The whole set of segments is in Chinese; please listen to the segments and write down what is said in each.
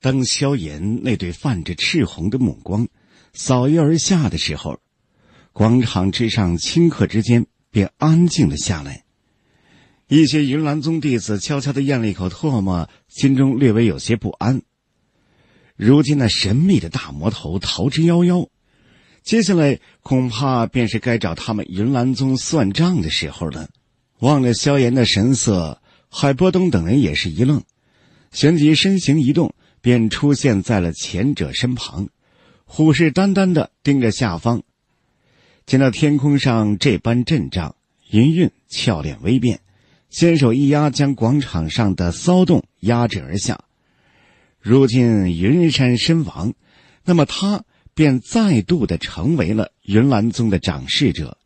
当萧炎那对泛着赤红的目光扫月而下的时候，广场之上顷刻之间便安静了下来。一些云岚宗弟子悄悄的咽了一口唾沫，心中略微有些不安。如今那神秘的大魔头逃之夭夭，接下来恐怕便是该找他们云岚宗算账的时候了。望着萧炎的神色，海波东等人也是一愣，旋即身形一动。便出现在了前者身旁，虎视眈眈的盯着下方。见到天空上这般阵仗，云韵俏脸微变，先手一压，将广场上的骚动压制而下。如今云山身亡，那么他便再度的成为了云岚宗的掌事者，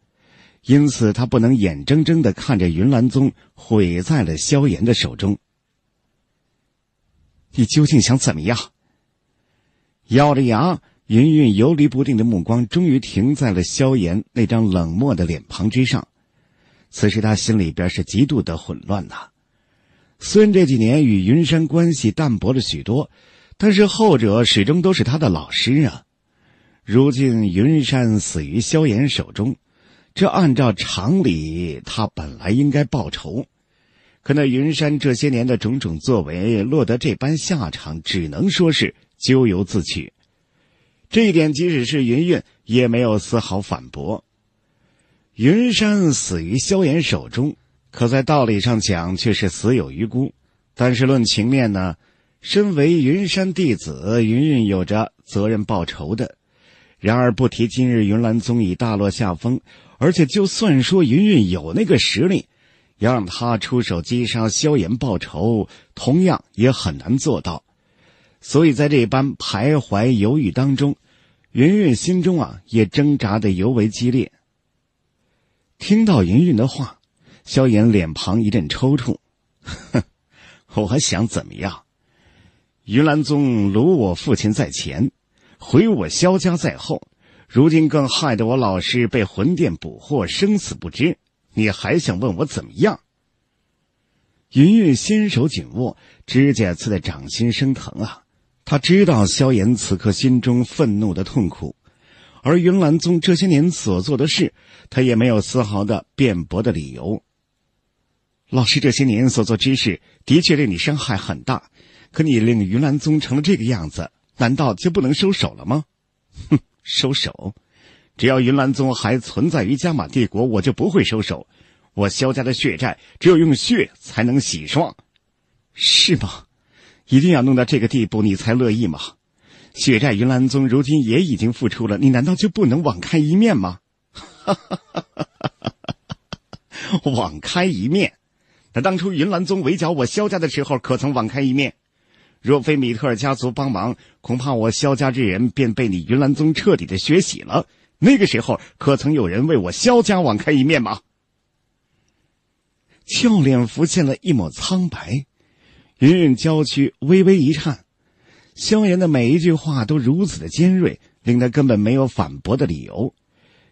因此他不能眼睁睁的看着云岚宗毁在了萧炎的手中。你究竟想怎么样？咬着牙，云云游离不定的目光终于停在了萧炎那张冷漠的脸庞之上。此时他心里边是极度的混乱呐。虽然这几年与云山关系淡薄了许多，但是后者始终都是他的老师啊。如今云山死于萧炎手中，这按照常理，他本来应该报仇。可那云山这些年的种种作为，落得这般下场，只能说是咎由自取。这一点，即使是云韵也没有丝毫反驳。云山死于萧炎手中，可在道理上讲，却是死有余辜。但是论情面呢，身为云山弟子，云韵有着责任报仇的。然而不提，今日云岚宗已大落下风，而且就算说云韵有那个实力。要让他出手击杀萧炎报仇，同样也很难做到。所以在这般徘徊犹豫当中，云云心中啊也挣扎得尤为激烈。听到云云的话，萧炎脸庞一阵抽搐，哼，我还想怎么样？云兰宗掳我父亲在前，毁我萧家在后，如今更害得我老师被魂殿捕获，生死不知。你还想问我怎么样？云云心手紧握，指甲刺在掌心生疼啊！他知道萧炎此刻心中愤怒的痛苦，而云兰宗这些年所做的事，他也没有丝毫的辩驳的理由。老师这些年所做之事，的确令你伤害很大，可你令云兰宗成了这个样子，难道就不能收手了吗？哼，收手！只要云兰宗还存在于加玛帝国，我就不会收手。我萧家的血债，只有用血才能洗刷，是吗？一定要弄到这个地步你才乐意吗？血债云兰宗如今也已经付出了，你难道就不能网开一面吗？网开一面？那当初云兰宗围剿我萧家的时候，可曾网开一面？若非米特尔家族帮忙，恐怕我萧家之人便被你云兰宗彻底的血洗了。那个时候，可曾有人为我萧家网开一面吗？俏脸浮现了一抹苍白，云云娇躯微微一颤。萧炎的每一句话都如此的尖锐，令他根本没有反驳的理由，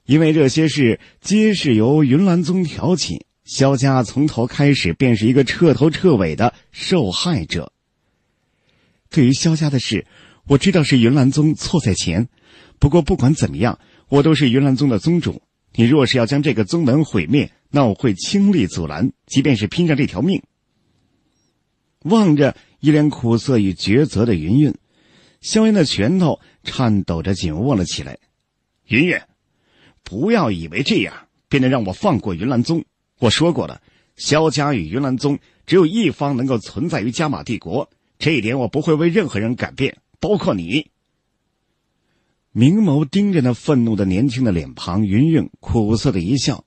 因为这些事皆是由云兰宗挑起，萧家从头开始便是一个彻头彻尾的受害者。对于萧家的事，我知道是云兰宗错在前，不过不管怎么样。我都是云兰宗的宗主，你若是要将这个宗门毁灭，那我会倾力阻拦，即便是拼上这条命。望着一脸苦涩与抉择的云云，萧炎的拳头颤抖着紧握了起来。云云，不要以为这样便能让我放过云兰宗。我说过了，萧家与云兰宗只有一方能够存在于加玛帝国，这一点我不会为任何人改变，包括你。明眸盯着那愤怒的年轻的脸庞，云云苦涩的一笑。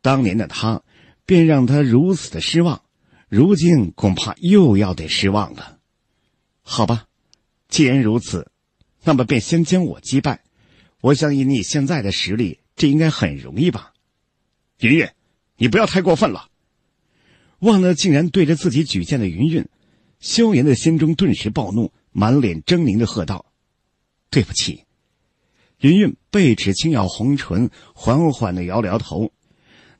当年的他，便让他如此的失望，如今恐怕又要得失望了。好吧，既然如此，那么便先将我击败。我想以你现在的实力，这应该很容易吧？云云，你不要太过分了！忘了竟然对着自己举剑的云云，萧炎的心中顿时暴怒，满脸狰狞的喝道：“对不起！”云云背齿轻咬红唇，缓缓的摇摇头。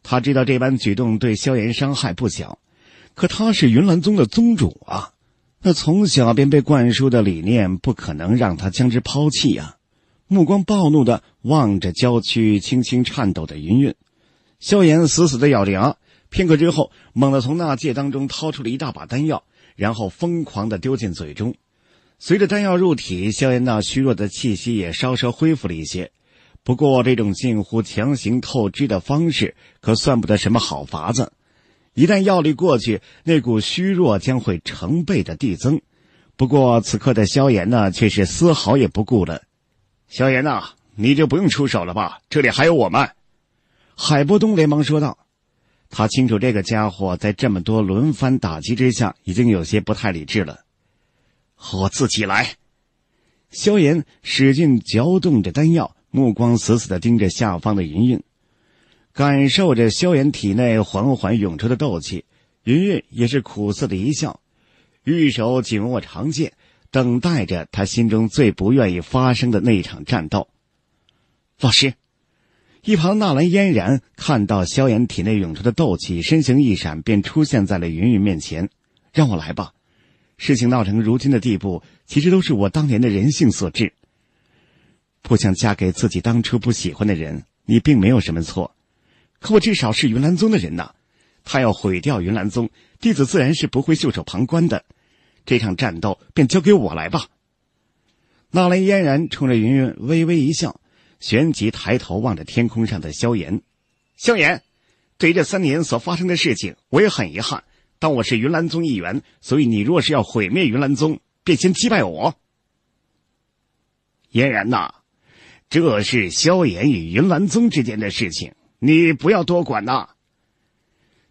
他知道这般举动对萧炎伤害不小，可他是云岚宗的宗主啊，那从小便被灌输的理念不可能让他将之抛弃啊！目光暴怒的望着娇躯轻轻颤抖的云云，萧炎死死的咬着牙，片刻之后，猛地从纳戒当中掏出了一大把丹药，然后疯狂的丢进嘴中。随着丹药入体，萧炎那虚弱的气息也稍稍恢复了一些。不过，这种近乎强行透支的方式可算不得什么好法子。一旦药力过去，那股虚弱将会成倍的递增。不过，此刻的萧炎呢，却是丝毫也不顾了。萧炎呐，你就不用出手了吧，这里还有我们。”海波东连忙说道。他清楚这个家伙在这么多轮番打击之下，已经有些不太理智了。我自己来。萧炎使劲嚼动着丹药，目光死死的盯着下方的云云，感受着萧炎体内缓缓涌出的斗气。云云也是苦涩的一笑，玉手紧握长剑，等待着他心中最不愿意发生的那一场战斗。老师，一旁纳兰嫣然看到萧炎体内涌出的斗气，身形一闪，便出现在了云云面前：“让我来吧。”事情闹成如今的地步，其实都是我当年的人性所致。不想嫁给自己当初不喜欢的人，你并没有什么错。可我至少是云岚宗的人呐，他要毁掉云岚宗，弟子自然是不会袖手旁观的。这场战斗便交给我来吧。纳兰嫣然冲着云云微微一笑，旋即抬头望着天空上的萧炎。萧炎，对于这三年所发生的事情，我也很遗憾。当我是云兰宗一员，所以你若是要毁灭云兰宗，便先击败我。嫣然呐，这是萧炎与云兰宗之间的事情，你不要多管呐。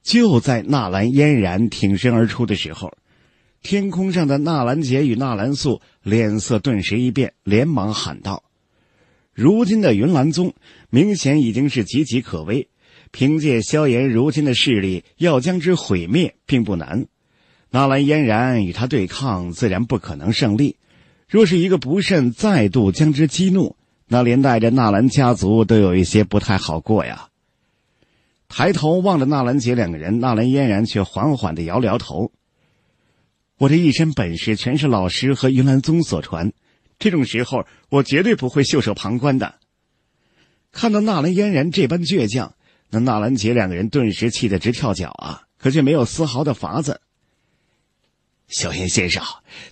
就在纳兰嫣然挺身而出的时候，天空上的纳兰杰与纳兰素脸色顿时一变，连忙喊道：“如今的云兰宗明显已经是岌岌可危。”凭借萧炎如今的势力，要将之毁灭并不难。纳兰嫣然与他对抗，自然不可能胜利。若是一个不慎，再度将之激怒，那连带着纳兰家族都有一些不太好过呀。抬头望着纳兰杰两个人，纳兰嫣然却缓缓的摇了摇头：“我这一身本事，全是老师和云岚宗所传。这种时候，我绝对不会袖手旁观的。”看到纳兰嫣然这般倔强。那纳兰杰两个人顿时气得直跳脚啊！可却没有丝毫的法子。萧炎先生，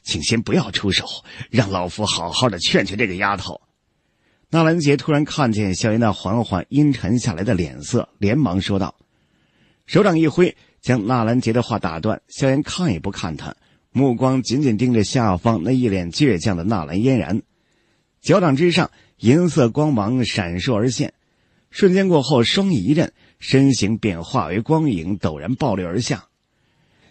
请先不要出手，让老夫好好的劝劝这个丫头。纳兰杰突然看见萧炎那缓缓阴沉下来的脸色，连忙说道：“手掌一挥，将纳兰杰的话打断。”萧炎看也不看他，目光紧紧盯着下方那一脸倔强的纳兰嫣然，脚掌之上银色光芒闪烁而现。瞬间过后，双翼一震，身形便化为光影，陡然暴掠而下。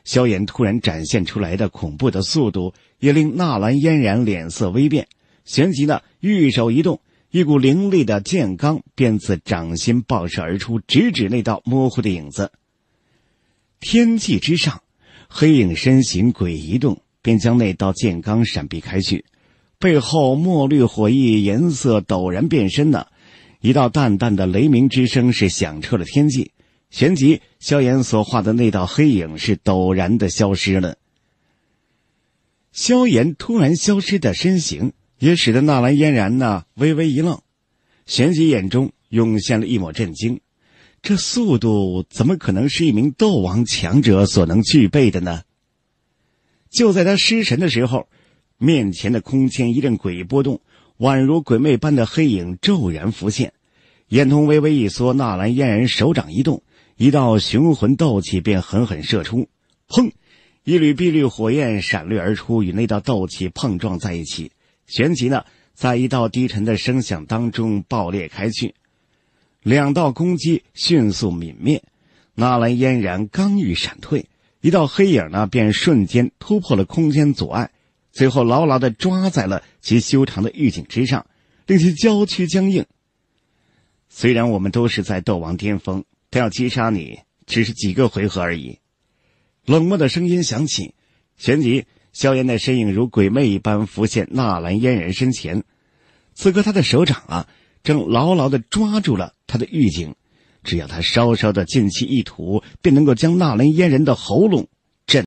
萧炎突然展现出来的恐怖的速度，也令纳兰嫣然脸色微变。旋即呢，玉手一动，一股凌厉的剑罡便自掌心爆射而出，直指那道模糊的影子。天际之上，黑影身形鬼移动，便将那道剑罡闪避开去。背后墨绿火翼颜色陡然变深了。一道淡淡的雷鸣之声是响彻了天际，旋即萧炎所画的那道黑影是陡然的消失了。萧炎突然消失的身形也使得纳兰嫣然呢微微一愣，旋即眼中涌现了一抹震惊：这速度怎么可能是一名斗王强者所能具备的呢？就在他失神的时候，面前的空间一阵诡异波动。宛如鬼魅般的黑影骤然浮现，眼瞳微微一缩。纳兰嫣然手掌一动，一道雄浑斗气便狠狠射出。砰！一缕碧绿火焰闪掠而出，与那道斗气碰撞在一起，旋即呢，在一道低沉的声响当中爆裂开去。两道攻击迅速泯灭。纳兰嫣然刚欲闪退，一道黑影呢便瞬间突破了空间阻碍。最后牢牢的抓在了其修长的玉颈之上，令其娇躯僵硬。虽然我们都是在斗王巅峰，但要击杀你只是几个回合而已。冷漠的声音响起，旋即萧炎的身影如鬼魅一般浮现纳兰嫣然身前。此刻他的手掌啊，正牢牢的抓住了他的玉颈，只要他稍稍的进气一吐，便能够将纳兰嫣然的喉咙震。